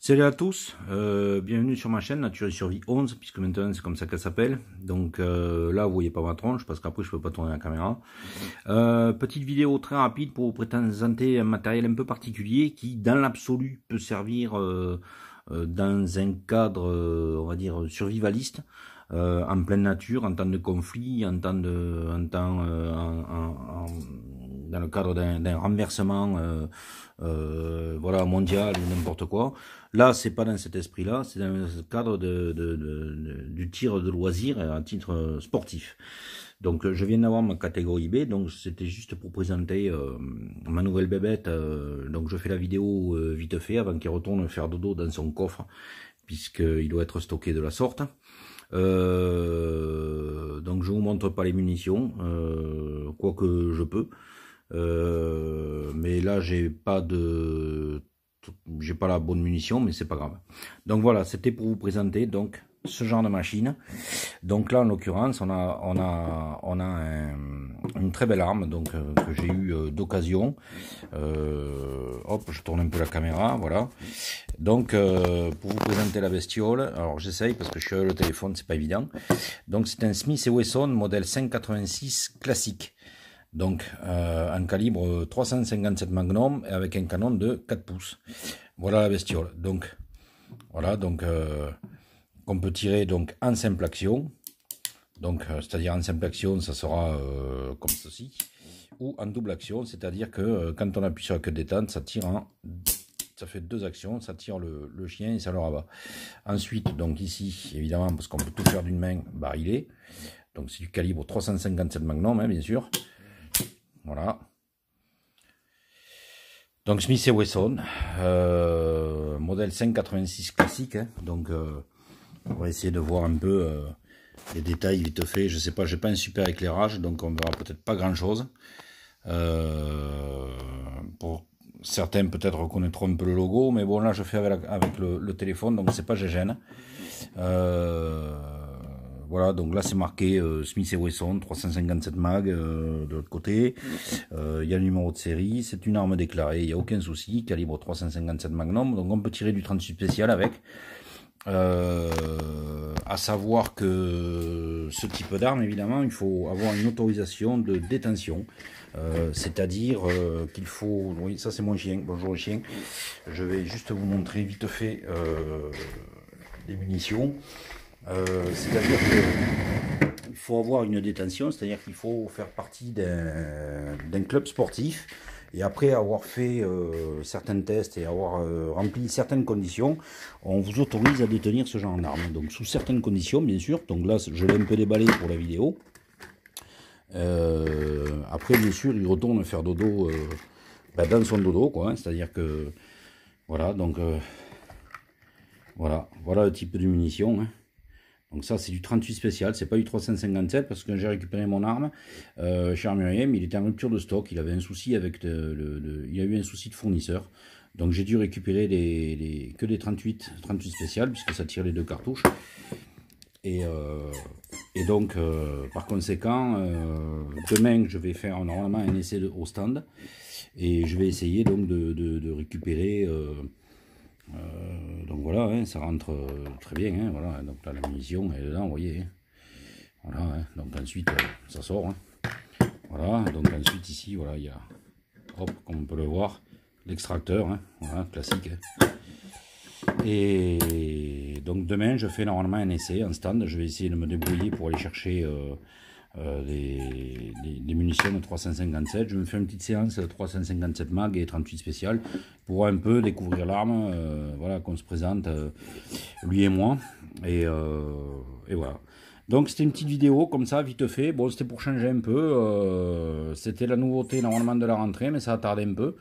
Salut à tous, euh, bienvenue sur ma chaîne Nature et Survie 11, puisque maintenant c'est comme ça qu'elle s'appelle. Donc euh, là, vous voyez pas ma tronche, parce qu'après je peux pas tourner la caméra. Euh, petite vidéo très rapide pour vous présenter un matériel un peu particulier qui, dans l'absolu, peut servir dans un cadre, on va dire, survivaliste. Euh, en pleine nature, en temps de conflit, en temps de, en temps, euh, dans le cadre d'un renversement, euh, voilà, mondial ou n'importe quoi. Là, c'est pas dans cet esprit-là, c'est dans le cadre de, du tir de loisir à titre sportif. Donc je viens d'avoir ma catégorie B, donc c'était juste pour présenter ma nouvelle bébête. donc je fais la vidéo vite fait avant qu'il retourne faire dodo dans son coffre, puisqu'il doit être stocké de la sorte. Euh, donc je vous montre pas les munitions, euh, quoique je peux. Euh, mais là j'ai pas de j'ai pas la bonne munition, mais c'est pas grave. Donc voilà, c'était pour vous présenter donc ce genre de machine. Donc là, en l'occurrence, on a, on a, on a un, une très belle arme donc, euh, que j'ai eu euh, d'occasion. Euh, hop, je tourne un peu la caméra, voilà. Donc, pour vous présenter la bestiole, alors j'essaye parce que je suis au le téléphone, c'est pas évident. Donc, c'est un Smith Wesson modèle 586 classique. Donc, en calibre 357 Magnum avec un canon de 4 pouces. Voilà la bestiole. Donc, voilà, donc on peut tirer donc en simple action. Donc, euh, c'est-à-dire en simple action, ça sera euh, comme ceci. Ou en double action, c'est-à-dire que euh, quand on appuie sur la queue détente, ça tire un, Ça fait deux actions, ça tire le, chien et ça le rabat. Ensuite, donc ici, évidemment, parce qu'on peut tout faire d'une main, bah, il est. Donc c'est du calibre 357 Magnum, hein, bien sûr. Voilà. Donc Smith et Wesson, modèle 586 classique, hein. donc on va essayer de voir un peu euh, les détails vite fait. Je sais pas, j'ai pas un super éclairage, donc on verra peut-être pas grand-chose. Euh, pour certains peut-être reconnaîtront un peu le logo, mais bon là je fais avec, le, téléphone, donc c'est pas GGN. Euh, voilà, donc là c'est marqué Smith et Wesson, 357 mag de l'autre côté. Il y a le numéro de série, c'est une arme déclarée, il n'y a aucun souci, calibre 357 Magnum, donc on peut tirer du 38 spécial avec. Euh, à savoir que ce type d'arme, évidemment, il faut avoir une autorisation de détention. Euh, c'est-à-dire euh, qu'il faut... Oui, ça c'est mon chien. Bonjour chien. Je vais juste vous montrer vite fait les munitions. C'est-à-dire qu'il faut avoir une détention, c'est-à-dire qu'il faut faire partie d'un club sportif et après avoir fait euh, certains tests et avoir euh, rempli certaines conditions, on vous autorise à détenir ce genre d'arme. Donc sous certaines conditions, bien sûr. Donc là, je l'ai un peu déballé pour la vidéo. Euh, après, bien sûr, il retourne faire dodo bah, dans son dodo, hein. C'est-à-dire que voilà, donc voilà, voilà le type de munitions. Hein. Donc ça, c'est du 38 spécial, c'est pas du 357 parce que quand j'ai récupéré mon arme euh, chez il était en rupture de stock, il avait un souci avec le, il a eu un souci de fournisseur. Donc j'ai dû récupérer que des 38, 38 spécial puisque ça tire les deux cartouches. Et, euh, donc, euh, par conséquent, euh, demain, je vais faire normalement un essai de, au stand et je vais essayer donc de récupérer euh, donc voilà, hein, ça rentre euh, très bien. Hein, voilà, hein. donc là, la munition est dedans, vous voyez. voilà, donc ensuite, euh, ça sort. Voilà, donc ensuite, ici, voilà, il y a, hop, comme on peut le voir, l'extracteur, classique. Et donc demain, je fais normalement un essai en stand. Je vais essayer de me débrouiller pour aller chercher des euh, les, munitions de 357. Je me fais une petite séance 357 euh, mag et 38 spécial pour un peu découvrir l'arme, euh, voilà, qu'on se présente, lui et moi. Et, et voilà. Donc c'était une petite vidéo comme ça, vite fait. Bon, c'était pour changer un peu. c'était la nouveauté normalement de la rentrée, mais ça a tardé un peu.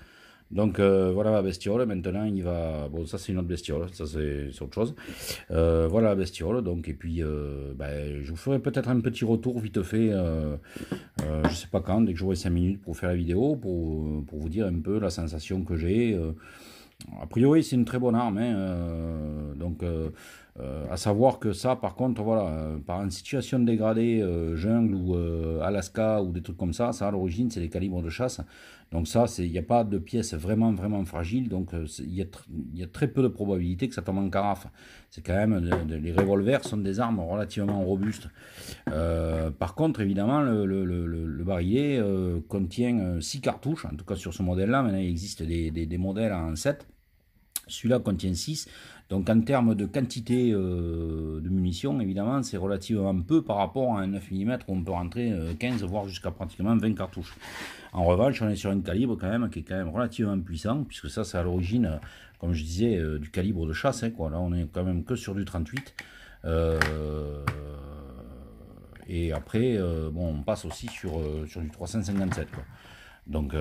Donc euh, voilà la bestiole, maintenant il va... Bon ça c'est une autre bestiole, ça c'est autre chose. Euh, voilà la bestiole, donc et puis euh, ben, je vous ferai peut-être un petit retour vite fait, je sais pas quand, dès que j'aurai 5 minutes pour faire la vidéo, pour, vous dire un peu la sensation que j'ai. a priori c'est une très bonne arme, hein, donc a euh, savoir que ça, par contre, voilà, euh, par une situation dégradée, euh, jungle ou Alaska ou des trucs comme ça, ça à l'origine, c'est des calibres de chasse. Donc ça, il n'y a pas de pièces vraiment, vraiment fragiles. Donc il y, a très peu de probabilité que ça tombe en carafe. C'est quand même, les revolvers sont des armes relativement robustes. par contre, évidemment, le, le, barillet contient 6 cartouches, en tout cas sur ce modèle-là. Maintenant, il existe des, des modèles en 7. Celui-là contient 6. Donc en termes de quantité euh, de munitions, évidemment, c'est relativement peu par rapport à un 9 mm où on peut rentrer 15, euh, voire jusqu'à pratiquement 20 cartouches. En revanche, on est sur un calibre quand même qui est quand même relativement puissant, puisque ça, c'est à l'origine, euh, comme je disais, du calibre de chasse. Hein, quoi. Là, on est quand même que sur du 38. et après, bon, on passe aussi sur, sur du 357. Quoi. Donc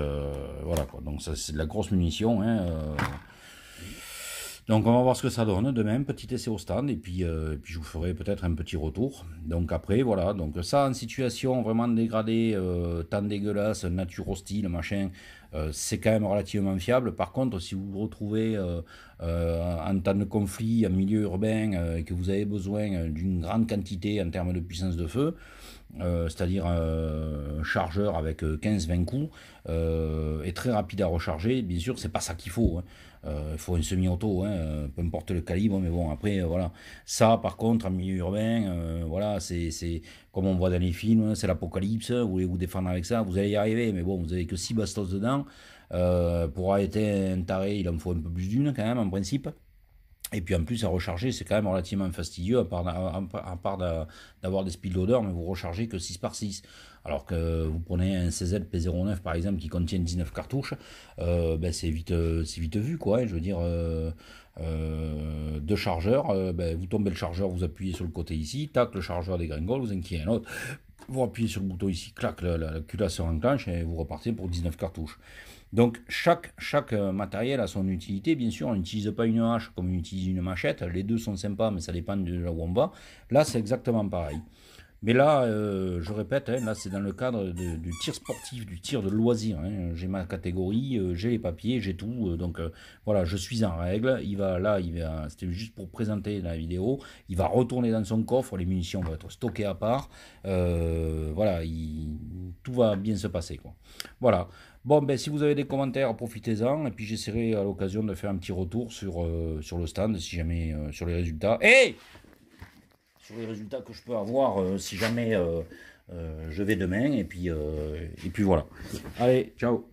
voilà, quoi. donc ça c'est de la grosse munition. Hein, donc on va voir ce que ça donne demain, petit essai au stand, et puis, euh, puis je vous ferai peut-être un petit retour. Donc après, voilà, donc ça en situation vraiment dégradée, euh, tant temps dégueulasse, nature hostile, machin, euh, c'est quand même relativement fiable. Par contre, si vous vous retrouvez en euh, euh, temps de conflit, en milieu urbain, et que vous avez besoin d'une grande quantité en termes de puissance de feu, c'est-à-dire un chargeur avec 15-20 coups, est très rapide à recharger. Bien sûr, c'est pas ça qu'il faut. Hein. Il faut une semi-auto, hein, peu importe le calibre, mais bon, après, voilà. Ça, par contre, en milieu urbain, voilà, c'est comme on voit dans les films, hein, c'est l'apocalypse, vous voulez vous défendre avec ça, vous allez y arriver, mais bon, vous n'avez que 6 bastos dedans, euh, pour arrêter un taré, il en faut un peu plus d'une quand même, en principe. Et puis en plus, à recharger, c'est quand même relativement fastidieux, à part, d'avoir des loaders mais vous rechargez que 6 par 6. Alors que vous prenez un CZ P09 par exemple qui contient 19 cartouches, euh, ben, c'est vite, vu quoi. Hein. Je veux dire, euh, deux chargeurs, ben, vous tombez le chargeur, vous appuyez sur le côté ici, tac, le chargeur dégringole, vous inquiétez un autre, vous appuyez sur le bouton ici, clac, la, culasse se enclenche et vous repartez pour 19 cartouches. Donc chaque, chaque euh, matériel a son utilité, bien sûr, on n'utilise pas une hache comme on utilise une machette, les deux sont sympas mais ça dépend de là où on va. Là c'est exactement pareil. Mais là, euh, je répète, hein, là c'est dans le cadre du tir sportif, du tir de loisir. Hein. J'ai ma catégorie, euh, j'ai les papiers, j'ai tout. Euh, donc voilà, je suis en règle. Il va là, il va, c'était juste pour présenter la vidéo. Il va retourner dans son coffre, les munitions vont être stockées à part. voilà, tout va bien se passer. Voilà. Bon, ben, si vous avez des commentaires, profitez-en. Et puis j'essaierai à l'occasion de faire un petit retour sur, sur le stand, si jamais sur les résultats. Et sur les résultats que je peux avoir euh, si jamais euh, euh, je vais demain. Et puis, et puis voilà. Allez, ciao